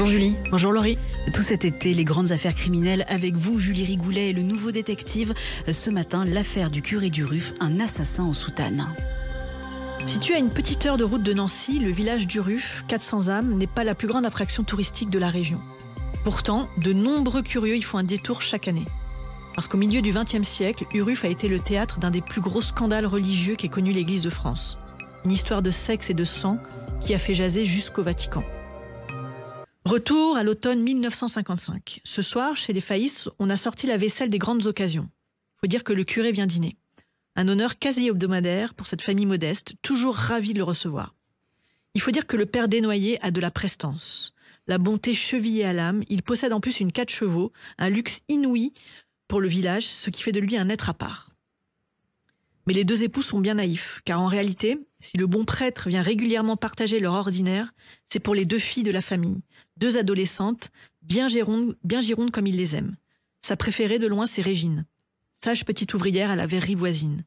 Bonjour Julie. Bonjour Laurie. Tout cet été, les grandes affaires criminelles avec vous, Julie Rigoulet et le nouveau détective. Ce matin, l'affaire du curé du un assassin en soutane. Situé à une petite heure de route de Nancy, le village du Ruf, 400 âmes, n'est pas la plus grande attraction touristique de la région. Pourtant, de nombreux curieux y font un détour chaque année. Parce qu'au milieu du XXe siècle, Uruf a été le théâtre d'un des plus gros scandales religieux qu'ait connu l'Église de France. Une histoire de sexe et de sang qui a fait jaser jusqu'au Vatican. Retour à l'automne 1955. Ce soir, chez les Faïs, on a sorti la vaisselle des grandes occasions. Faut dire que le curé vient dîner. Un honneur quasi hebdomadaire pour cette famille modeste, toujours ravie de le recevoir. Il faut dire que le père Desnoyers a de la prestance. La bonté chevillée à l'âme, il possède en plus une 4 chevaux, un luxe inouï pour le village, ce qui fait de lui un être à part. Mais les deux époux sont bien naïfs, car en réalité, si le bon prêtre vient régulièrement partager leur ordinaire, c'est pour les deux filles de la famille, deux adolescentes, bien girondes, bien girondes comme il les aime. Sa préférée de loin, c'est Régine, sage petite ouvrière à la verrerie voisine.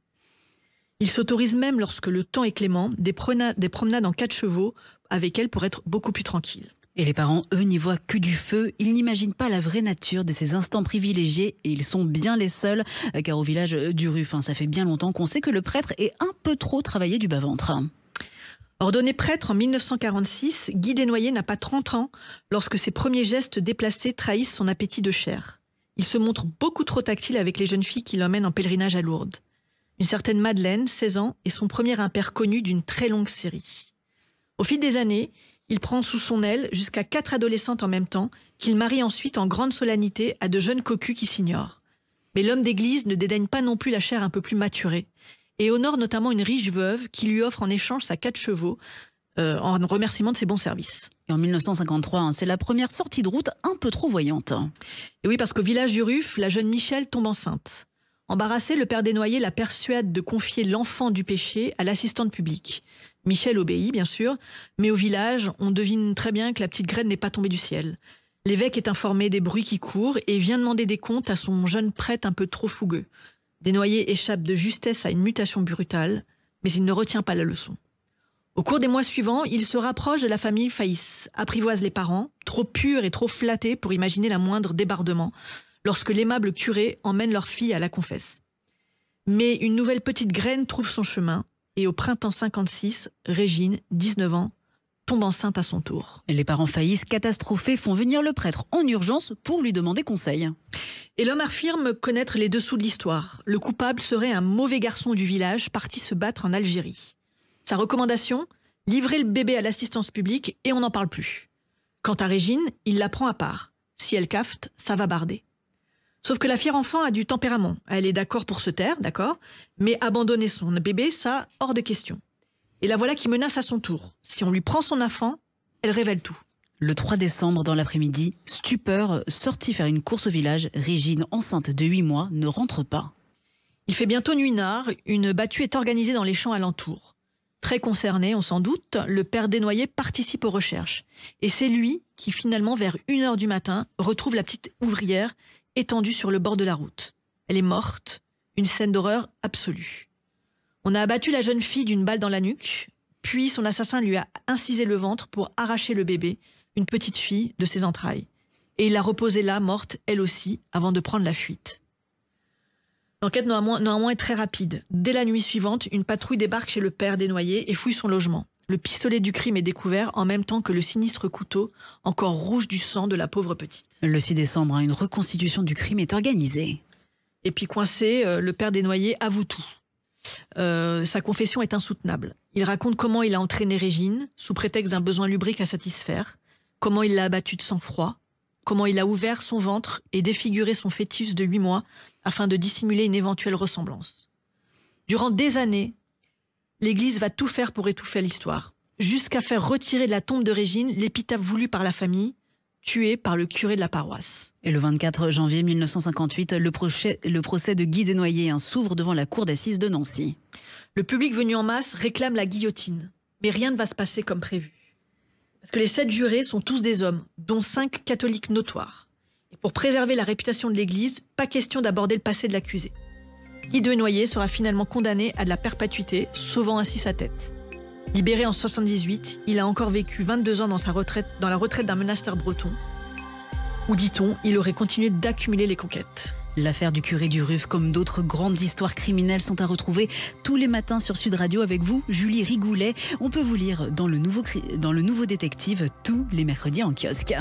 Il s'autorise même, lorsque le temps est clément, des, des promenades en quatre chevaux avec elle pour être beaucoup plus tranquille. Et les parents, eux, n'y voient que du feu. Ils n'imaginent pas la vraie nature de ces instants privilégiés et ils sont bien les seuls, euh, car au village euh, du Ruffin, ça fait bien longtemps qu'on sait que le prêtre est un peu trop travaillé du bas-ventre. Ordonné prêtre en 1946, Guy Desnoyers n'a pas 30 ans lorsque ses premiers gestes déplacés trahissent son appétit de chair. Il se montre beaucoup trop tactile avec les jeunes filles qui l'emmènent en pèlerinage à Lourdes. Une certaine Madeleine, 16 ans, est son premier impère connu d'une très longue série. Au fil des années, il prend sous son aile jusqu'à quatre adolescentes en même temps, qu'il marie ensuite en grande solennité à de jeunes cocus qui s'ignorent. Mais l'homme d'église ne dédaigne pas non plus la chair un peu plus maturée, et honore notamment une riche veuve qui lui offre en échange sa quatre chevaux, euh, en remerciement de ses bons services. Et en 1953, hein, c'est la première sortie de route un peu trop voyante. Et oui, parce qu'au village du Ruff, la jeune Michel tombe enceinte. Embarrassé, le père Desnoyers la persuade de confier l'enfant du péché à l'assistante publique. Michel obéit, bien sûr, mais au village, on devine très bien que la petite graine n'est pas tombée du ciel. L'évêque est informé des bruits qui courent et vient demander des comptes à son jeune prêtre un peu trop fougueux. Desnoyers échappe de justesse à une mutation brutale, mais il ne retient pas la leçon. Au cours des mois suivants, il se rapproche de la famille Faïs, apprivoise les parents, trop purs et trop flattés pour imaginer la moindre débardement, lorsque l'aimable curé emmène leur fille à la confesse. Mais une nouvelle petite graine trouve son chemin, et au printemps 56, Régine, 19 ans, tombe enceinte à son tour. Les parents faillissent, catastrophés, font venir le prêtre en urgence pour lui demander conseil. Et l'homme affirme connaître les dessous de l'histoire. Le coupable serait un mauvais garçon du village parti se battre en Algérie. Sa recommandation Livrer le bébé à l'assistance publique et on n'en parle plus. Quant à Régine, il la prend à part. Si elle cafte, ça va barder. Sauf que la fière enfant a du tempérament. Elle est d'accord pour se taire, d'accord, mais abandonner son bébé, ça, hors de question. Et la voilà qui menace à son tour. Si on lui prend son enfant, elle révèle tout. Le 3 décembre, dans l'après-midi, stupeur, sortie faire une course au village, Régine, enceinte de 8 mois, ne rentre pas. Il fait bientôt nuit nard, une battue est organisée dans les champs alentours. Très concerné, on s'en doute, le père dénoyé participe aux recherches. Et c'est lui qui, finalement, vers 1h du matin, retrouve la petite ouvrière étendue sur le bord de la route. Elle est morte, une scène d'horreur absolue. On a abattu la jeune fille d'une balle dans la nuque, puis son assassin lui a incisé le ventre pour arracher le bébé, une petite fille, de ses entrailles. Et il l'a reposée là, morte, elle aussi, avant de prendre la fuite. L'enquête néanmoins, est très rapide. Dès la nuit suivante, une patrouille débarque chez le père des noyés et fouille son logement le pistolet du crime est découvert en même temps que le sinistre couteau, encore rouge du sang de la pauvre petite. Le 6 décembre, hein, une reconstitution du crime est organisée. Et puis coincé, euh, le père des noyés avoue tout. Euh, sa confession est insoutenable. Il raconte comment il a entraîné Régine, sous prétexte d'un besoin lubrique à satisfaire, comment il l'a abattue de sang-froid, comment il a ouvert son ventre et défiguré son fœtus de huit mois afin de dissimuler une éventuelle ressemblance. Durant des années, l'Église va tout faire pour étouffer l'histoire, jusqu'à faire retirer de la tombe de Régine l'épitaphe voulu par la famille, tué par le curé de la paroisse. Et le 24 janvier 1958, le procès, de Guy Desnoyers s'ouvre devant la cour d'assises de Nancy. Le public venu en masse réclame la guillotine, mais rien ne va se passer comme prévu. Parce que les sept jurés sont tous des hommes, dont cinq catholiques notoires. Et pour préserver la réputation de l'Église, pas question d'aborder le passé de l'accusé de Noyer sera finalement condamné à de la perpétuité, sauvant ainsi sa tête. Libéré en 78, il a encore vécu 22 ans dans, sa retraite, dans la retraite d'un monastère breton, où, dit-on, il aurait continué d'accumuler les conquêtes. L'affaire du curé du Ruf, comme d'autres grandes histoires criminelles, sont à retrouver tous les matins sur Sud Radio avec vous, Julie Rigoulet. On peut vous lire dans le nouveau, dans le nouveau détective tous les mercredis en kiosque.